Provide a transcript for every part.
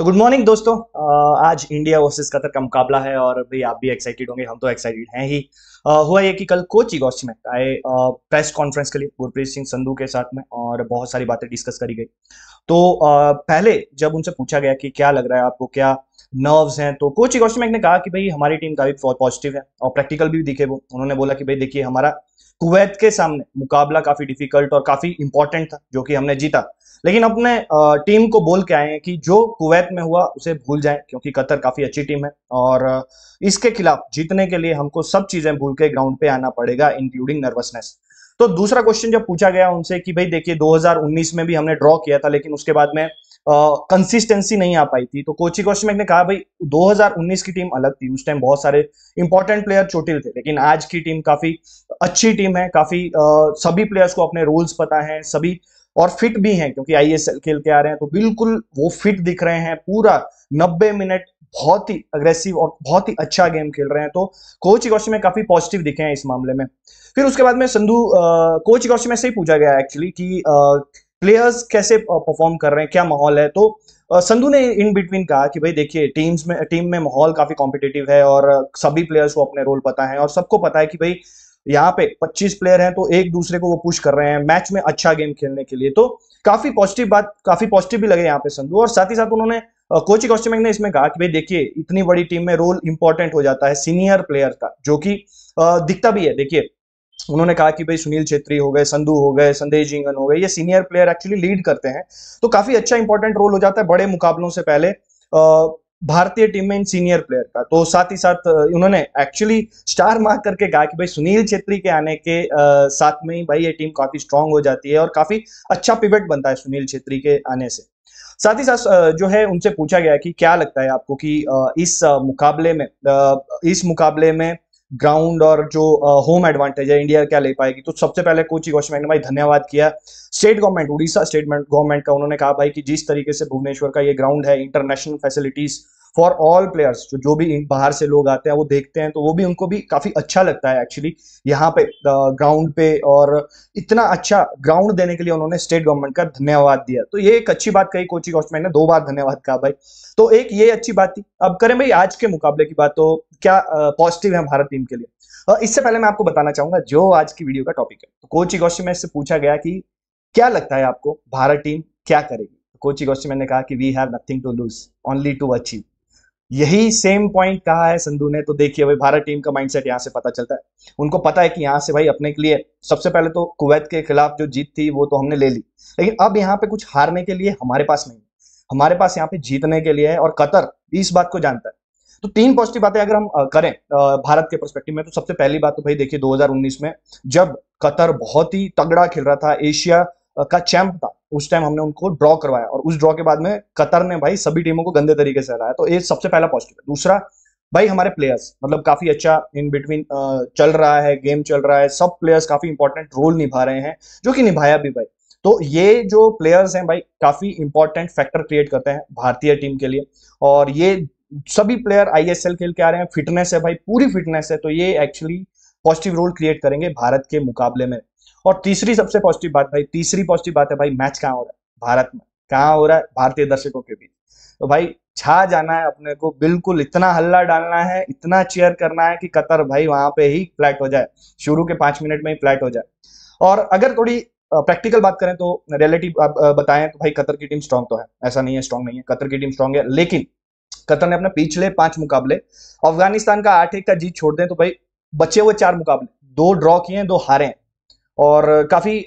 तो good morning दोस्तों आज इंडिया वर्सेस कतर का मुकाबला है और भाई आप भी एक्साइटेड होंगे हम तो एक्साइटेड हैं ही हुआ ये कि कल कोची गोष्ठी में आए प्रेस कॉन्फ्रेंस के लिए गुरप्रीत सिंह संधू के साथ में और बहुत सारी बातें डिस्कस करी गई तो पहले जब उनसे पूछा गया कि क्या लग रहा है आपको क्या नर्व्स हैं तो कोच इगोस्टमेक ने कहा कि भाई हमारी टीम काफी पॉजिटिव है और प्रैक्टिकल भी दिखे वो उन्होंने बोला कि भाई देखिए हमारा कुवैत के सामने मुकाबला काफी डिफिकल्ट और काफी इंपॉर्टेंट था जो कि हमने जीता लेकिन अपने टीम को बोल के आए हैं कि जो कुवैत में हुआ उसे भूल जाएं क्योंकि कतर काफ़ी अच्छी टीम है और इसके खिलाफ जीतने के लिए हमको सब चीज़ें भूल के ग्राउंड पे आना पड़ेगा इंक्लूडिंग नर्वसनेस तो दूसरा क्वेश्चन जब पूछा गया उनसे कि भाई देखिए 2019 में भी हमने ड्रॉ किया था लेकिन उसके बाद में कंसिस्टेंसी नहीं आ पाई थी तो कोची कौशिक ने कहा भाई 2019 की टीम अलग थी उस टाइम बहुत सारे इंपॉर्टेंट प्लेयर चोटिल थे लेकिन आज की टीम काफी अच्छी टीम है काफी आ, सभी प्लेयर्स को अपने रोल्स पता है सभी और फिट भी हैं क्योंकि आईएसएल खेल के आ रहे हैं तो बिल्कुल वो फिट दिख रहे हैं पूरा 90 मिनट बहुत ही अग्रेसिव और बहुत ही अच्छा गेम खेल रहे हैं तो कोच इकोशी में काफी पॉजिटिव दिखे हैं इस मामले में फिर उसके बाद में संधु कोच इकोशी में से ही पूछा गया एक्चुअली कि प्लेयर्स कैसे परफॉर्म कर रहे हैं क्या माहौल है तो संधु ने इन बिटवीन कहा कि भाई देखिए टीम्स में टीम में माहौल काफी कॉम्पिटेटिव है और सभी प्लेयर्स को अपने रोल पता है और सबको पता है कि भाई यहाँ पे 25 प्लेयर हैं तो एक दूसरे को वो पुश कर रहे हैं मैच में अच्छा गेम खेलने के लिए तो काफी पॉजिटिव बात काफी पॉजिटिव भी लगे यहाँ पे संधु और साथ ही साथ उन्होंने कोचिंग कॉस्टमिक ने इसमें कहा कि भाई देखिए इतनी बड़ी टीम में रोल इंपॉर्टेंट हो जाता है सीनियर प्लेयर का जो कि दिखता भी है देखिए उन्होंने कहा कि भाई सुनील छेत्री हो गए संधू हो गए संदेश जिंगन हो गए ये सीनियर प्लेयर एक्चुअली लीड करते हैं तो काफी अच्छा इंपॉर्टेंट रोल हो जाता है बड़े मुकाबलों से पहले भारतीय टीम में इन सीनियर प्लेयर का तो साथ ही साथ उन्होंने एक्चुअली स्टार मार्क करके कहा कि भाई सुनील छेत्री के आने के आ, साथ में ही भाई ये टीम काफी स्ट्रांग हो जाती है और काफी अच्छा पिवट बनता है सुनील छेत्री के आने से साथ ही साथ जो है उनसे पूछा गया कि क्या लगता है आपको कि इस मुकाबले में इस मुकाबले में ग्राउंड और जो होम एडवांटेज है इंडिया क्या ले पाएगी तो सबसे पहले कोची कौशिक ने भाई धन्यवाद किया state government Orissa state government का उन्होंने कहा भाई कि जिस तरीके से भुवनेश्वर का ये ग्राउंड है international facilities for all players जो जो भी बाहर से लोग आते हैं वो देखते हैं तो वो भी उनको भी काफ़ी अच्छा लगता है एक्चुअली यहाँ पे ग्राउंड uh, पे और इतना अच्छा ग्राउंड देने के लिए उन्होंने स्टेट गवर्नमेंट का धन्यवाद दिया तो ये एक अच्छी बात कही कोचिंग कोचमैन ने दो बार धन्यवाद कहा भाई तो एक ये अच्छी बात थी अब करें भाई आज के मुकाबले की बात तो क्या पॉजिटिव uh, है भारत टीम के लिए uh, इससे पहले मैं आपको बताना चाहूंगा जो आज की वीडियो का टॉपिक है तो कोचिंग इगोशी में इससे पूछा गया कि क्या लगता है आपको भारत टीम क्या करेगी कोचिंग इगोशी मैंने कहा कि we have nothing to lose only to achieve यही सेम पॉइंट कहा है संधु ने तो देखिए भाई भारत टीम का माइंडसेट यहाँ से पता चलता है उनको पता है कि यहाँ से भाई अपने के लिए सबसे पहले तो कुवैत के खिलाफ जो जीत थी वो तो हमने ले ली लेकिन अब यहाँ पे कुछ हारने के लिए हमारे पास नहीं हमारे पास यहाँ पे जीतने के लिए है और कतर इस बात को जानता है तो तीन पॉजिटिव बातें अगर हम करें भारत के परस्पेक्टिव में तो सबसे पहली बात तो भाई देखिए 2019 में जब कतर बहुत ही तगड़ा खेल रहा था एशिया का चैंप था उस टाइम हमने उनको ड्रॉ करवाया और उस ड्रॉ के बाद में कतर ने भाई सभी टीमों को गंदे तरीके से हराया तो ये सबसे पहला पॉजिटिव है दूसरा भाई हमारे प्लेयर्स मतलब काफी अच्छा इन बिटवीन चल रहा है गेम चल रहा है सब प्लेयर्स काफी इंपॉर्टेंट रोल निभा रहे हैं जो कि निभाया भी भाई तो ये जो प्लेयर्स हैं भाई काफी इंपॉर्टेंट फैक्टर क्रिएट करते हैं भारतीय टीम के लिए और ये सभी प्लेयर आईएसएल खेल के आ रहे हैं फिटनेस है भाई पूरी फिटनेस है तो ये एक्चुअली पॉजिटिव रोल क्रिएट करेंगे भारत के मुकाबले में और तीसरी सबसे पॉजिटिव बात भाई तीसरी पॉजिटिव बात है भाई मैच कहाँ हो रहा है भारत में कहाँ हो रहा है भारतीय दर्शकों के बीच तो भाई छा जाना है अपने को बिल्कुल इतना हल्ला डालना है इतना चेयर करना है कि कतर भाई वहां पे ही फ्लैट हो जाए शुरू के पांच मिनट में ही फ्लैट हो जाए और अगर थोड़ी प्रैक्टिकल बात करें तो रियलिटी बताएं तो भाई कतर की टीम स्ट्रांग तो है ऐसा नहीं है स्ट्रांग नहीं है कतर की टीम स्ट्रांग है लेकिन कतर ने अपने पिछले पांच मुकाबले अफगानिस्तान का आठ एक का जीत छोड़ दें तो भाई बचे हुए चार मुकाबले दो ड्रॉ किए हैं दो हारे हैं और काफी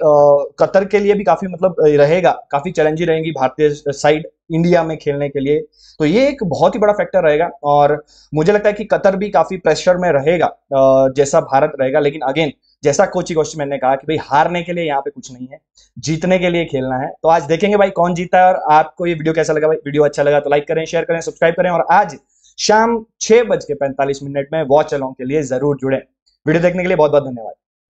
कतर के लिए भी काफी मतलब रहेगा काफी चैलेंजिंग रहेगी भारतीय साइड इंडिया में खेलने के लिए तो ये एक बहुत ही बड़ा फैक्टर रहेगा और मुझे लगता है कि कतर भी काफी प्रेशर में रहेगा जैसा भारत रहेगा लेकिन अगेन जैसा कोची क्वेश्चन मैंने कहा कि भाई हारने के लिए यहाँ पे कुछ नहीं है जीतने के लिए खेलना है तो आज देखेंगे भाई कौन जीता है और आपको ये वीडियो कैसा लगा भाई वीडियो अच्छा लगा तो लाइक करें शेयर करें सब्सक्राइब करें और आज शाम छह बज के पैंतालीस मिनट में वॉच अलॉन्ग के लिए जरूर जुड़े वीडियो देखने के लिए बहुत बहुत धन्यवाद